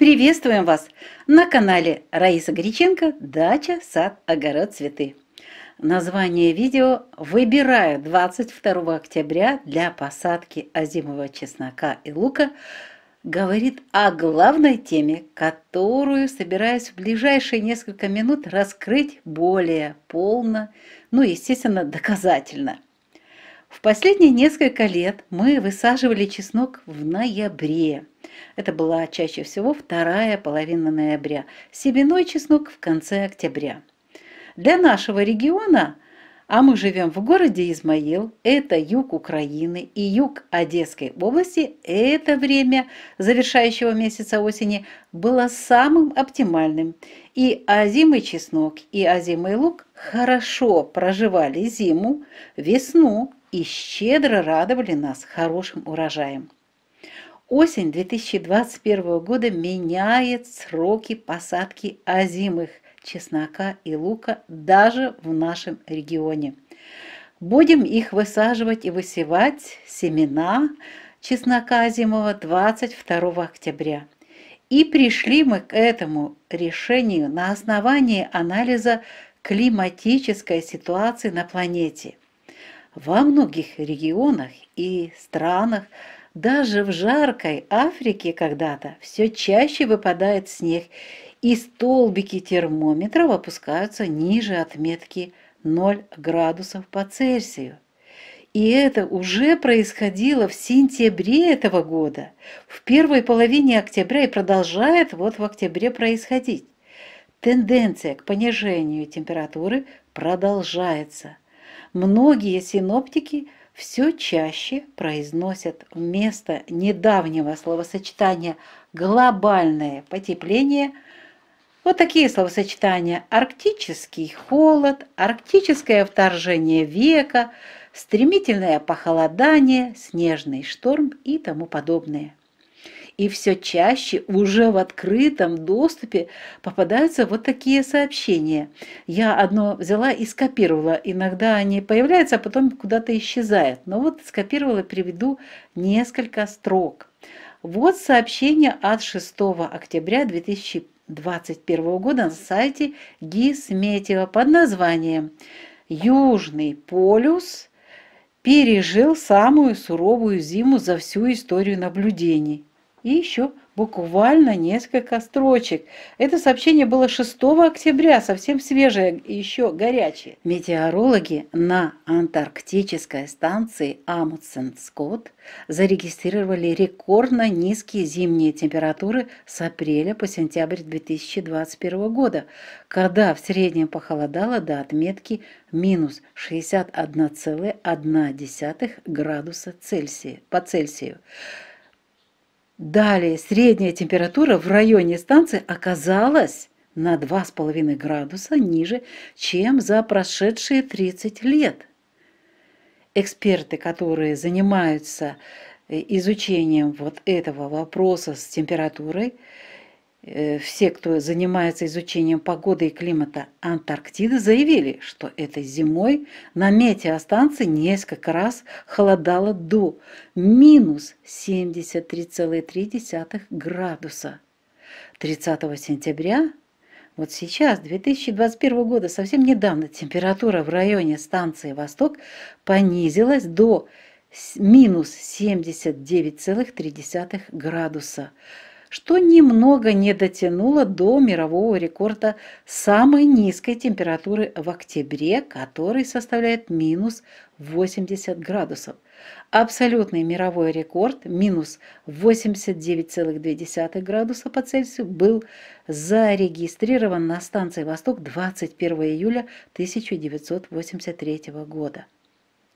Приветствуем вас на канале Раиса Гриченко «Дача, сад, огород, цветы». Название видео «Выбираю 22 октября для посадки озимого чеснока и лука» говорит о главной теме, которую собираюсь в ближайшие несколько минут раскрыть более полно, ну, естественно, доказательно – в последние несколько лет мы высаживали чеснок в ноябре. Это была чаще всего вторая половина ноября, семенной чеснок в конце октября. Для нашего региона, а мы живем в городе Измаил, это юг Украины и юг Одесской области, это время завершающего месяца осени было самым оптимальным. И озимый чеснок, и озимый лук хорошо проживали зиму, весну, и щедро радовали нас хорошим урожаем. Осень 2021 года меняет сроки посадки озимых чеснока и лука даже в нашем регионе. Будем их высаживать и высевать семена чеснока озимого 22 октября. И пришли мы к этому решению на основании анализа климатической ситуации на планете – во многих регионах и странах, даже в жаркой Африке когда-то, все чаще выпадает снег, и столбики термометров опускаются ниже отметки 0 градусов по Цельсию. И это уже происходило в сентябре этого года, в первой половине октября и продолжает вот в октябре происходить. Тенденция к понижению температуры продолжается многие синоптики все чаще произносят вместо недавнего словосочетания «глобальное потепление» вот такие словосочетания «арктический холод», «арктическое вторжение века», «стремительное похолодание», «снежный шторм» и тому подобное. И все чаще уже в открытом доступе попадаются вот такие сообщения. Я одно взяла и скопировала. Иногда они появляются, а потом куда-то исчезают. Но вот скопировала, приведу несколько строк. Вот сообщение от 6 октября 2021 года на сайте Гисметьева под названием «Южный полюс пережил самую суровую зиму за всю историю наблюдений». И еще буквально несколько строчек. Это сообщение было 6 октября, совсем свежее и еще горячее. Метеорологи на антарктической станции Амундсен-Скотт зарегистрировали рекордно низкие зимние температуры с апреля по сентябрь 2021 года, когда в среднем похолодало до отметки минус 61,1 градуса Цельсия по Цельсию. Далее средняя температура в районе станции оказалась на 2,5 градуса ниже, чем за прошедшие 30 лет. Эксперты, которые занимаются э, изучением вот этого вопроса с температурой, Э, все, кто занимается изучением погоды и климата Антарктиды, заявили, что этой зимой на метеостанции несколько раз холодало до минус 73,3 градуса. 30 сентября, вот сейчас, 2021 года, совсем недавно, температура в районе станции «Восток» понизилась до минус 79,3 градуса – что немного не дотянуло до мирового рекорда самой низкой температуры в октябре, который составляет минус 80 градусов. Абсолютный мировой рекорд минус 89,2 градуса по Цельсию был зарегистрирован на станции «Восток» 21 июля 1983 года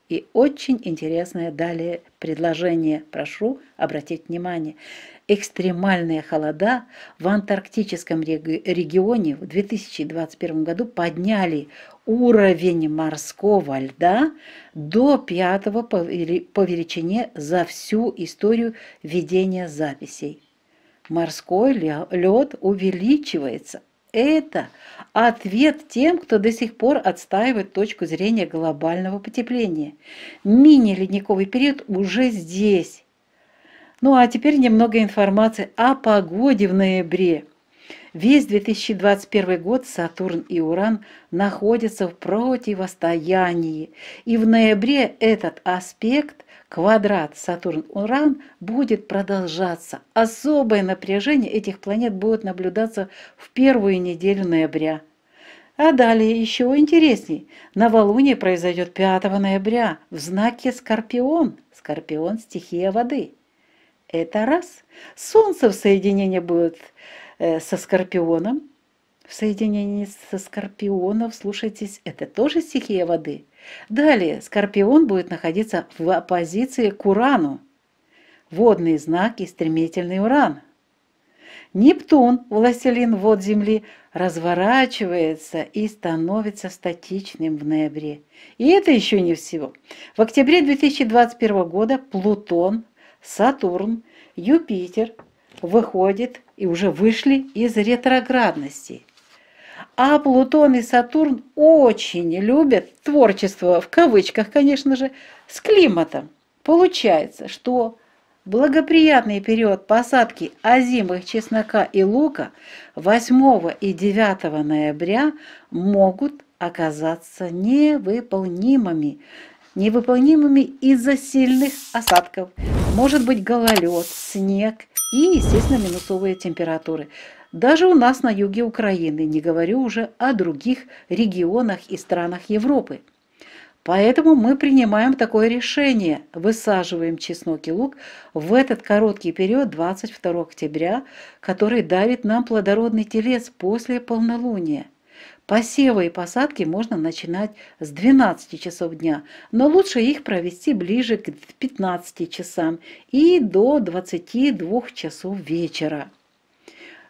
и очень интересное далее предложение. Прошу обратить внимание. Экстремальные холода в антарктическом регионе в 2021 году подняли уровень морского льда до пятого по величине за всю историю ведения записей. Морской лед увеличивается – это ответ тем, кто до сих пор отстаивает точку зрения глобального потепления. Мини-ледниковый период уже здесь. Ну а теперь немного информации о погоде в ноябре. Весь 2021 год Сатурн и Уран находятся в противостоянии, и в ноябре этот аспект, квадрат Сатурн-Уран, будет продолжаться. Особое напряжение этих планет будет наблюдаться в первую неделю ноября. А далее еще интересней. Новолуние произойдет 5 ноября в знаке Скорпион. Скорпион – стихия воды. Это раз. Солнце в соединении будет Э, со скорпионом. В соединении со Скорпионом, слушайтесь, это тоже стихия воды. Далее скорпион будет находиться в оппозиции к урану. Водный знак и стремительный уран. Нептун, властелин вод Земли, разворачивается и становится статичным в ноябре. И это еще не всего. В октябре 2021 года Плутон, Сатурн, Юпитер, выходит и уже вышли из ретроградности. А Плутон и Сатурн очень любят творчество, в кавычках, конечно же, с климатом. Получается, что благоприятный период посадки озимых чеснока и лука 8 и 9 ноября могут оказаться невыполнимыми, невыполнимыми из-за сильных осадков может быть гололед, снег и, естественно, минусовые температуры. Даже у нас на юге Украины, не говорю уже о других регионах и странах Европы. Поэтому мы принимаем такое решение, высаживаем чеснок и лук в этот короткий период 22 октября, который дарит нам плодородный телец после полнолуния. Посевы и посадки можно начинать с 12 часов дня, но лучше их провести ближе к 15 часам и до 22 часов вечера.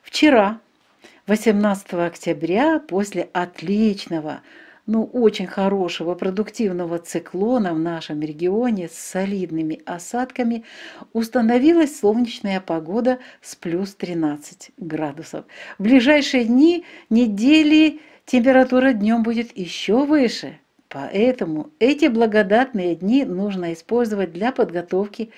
Вчера, 18 октября, после отличного ну, очень хорошего, продуктивного циклона в нашем регионе с солидными осадками установилась солнечная погода с плюс 13 градусов. В ближайшие дни, недели температура днем будет еще выше. Поэтому эти благодатные дни нужно использовать для подготовки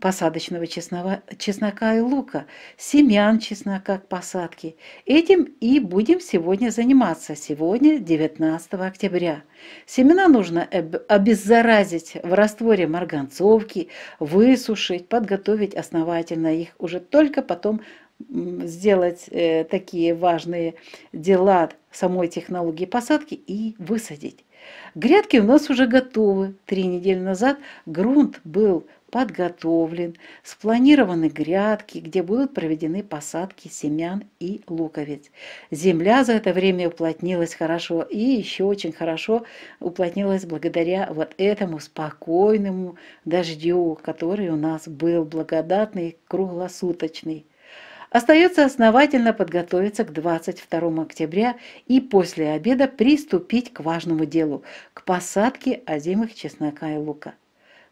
посадочного чеснова, чеснока и лука, семян чеснока к посадке. Этим и будем сегодня заниматься, сегодня 19 октября. Семена нужно обеззаразить в растворе марганцовки, высушить, подготовить основательно их, уже только потом сделать э, такие важные дела самой технологии посадки и высадить. Грядки у нас уже готовы. Три недели назад грунт был подготовлен, спланированы грядки, где будут проведены посадки семян и луковиц. Земля за это время уплотнилась хорошо и еще очень хорошо уплотнилась благодаря вот этому спокойному дождю, который у нас был благодатный, круглосуточный. Остается основательно подготовиться к 22 октября и после обеда приступить к важному делу – к посадке озимых чеснока и лука.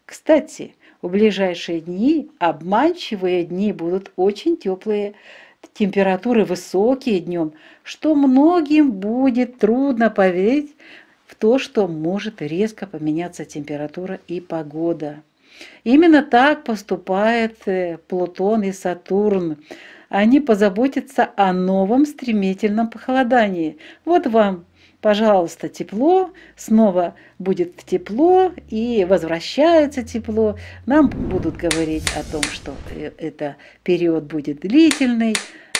Кстати, в ближайшие дни обманчивые дни будут очень теплые, температуры высокие днем, что многим будет трудно поверить в то, что может резко поменяться температура и погода. Именно так поступает э, Плутон и Сатурн – они позаботятся о новом стремительном похолодании. Вот вам, пожалуйста, тепло, снова будет тепло и возвращается тепло. Нам будут говорить о том, что э, это период будет длительный,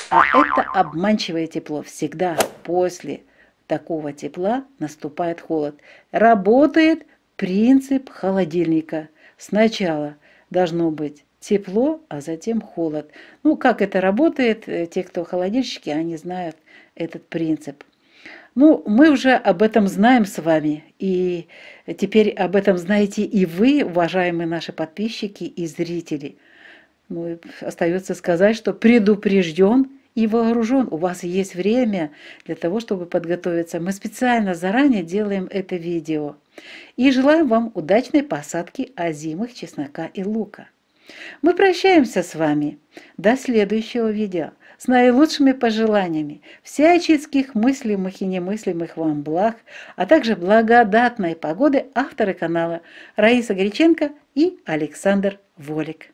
а это обманчивое тепло всегда после такого тепла наступает холод. Работает принцип холодильника. Сначала должно быть тепло, а затем холод. Ну, как это работает, э, те, кто холодильщики, они знают этот принцип. Ну, мы уже об этом знаем с вами, и теперь об этом знаете и вы, уважаемые наши подписчики и зрители. Ну, остается сказать, что предупрежден и вооружен. У вас есть время для того, чтобы подготовиться. Мы специально заранее делаем это видео. И желаем вам удачной посадки озимых чеснока и лука. Мы прощаемся с вами. До следующего видео. С наилучшими пожеланиями, всяческих мыслимых и немыслимых вам благ, а также благодатной погоды авторы канала Раиса Греченко и Александр Волик.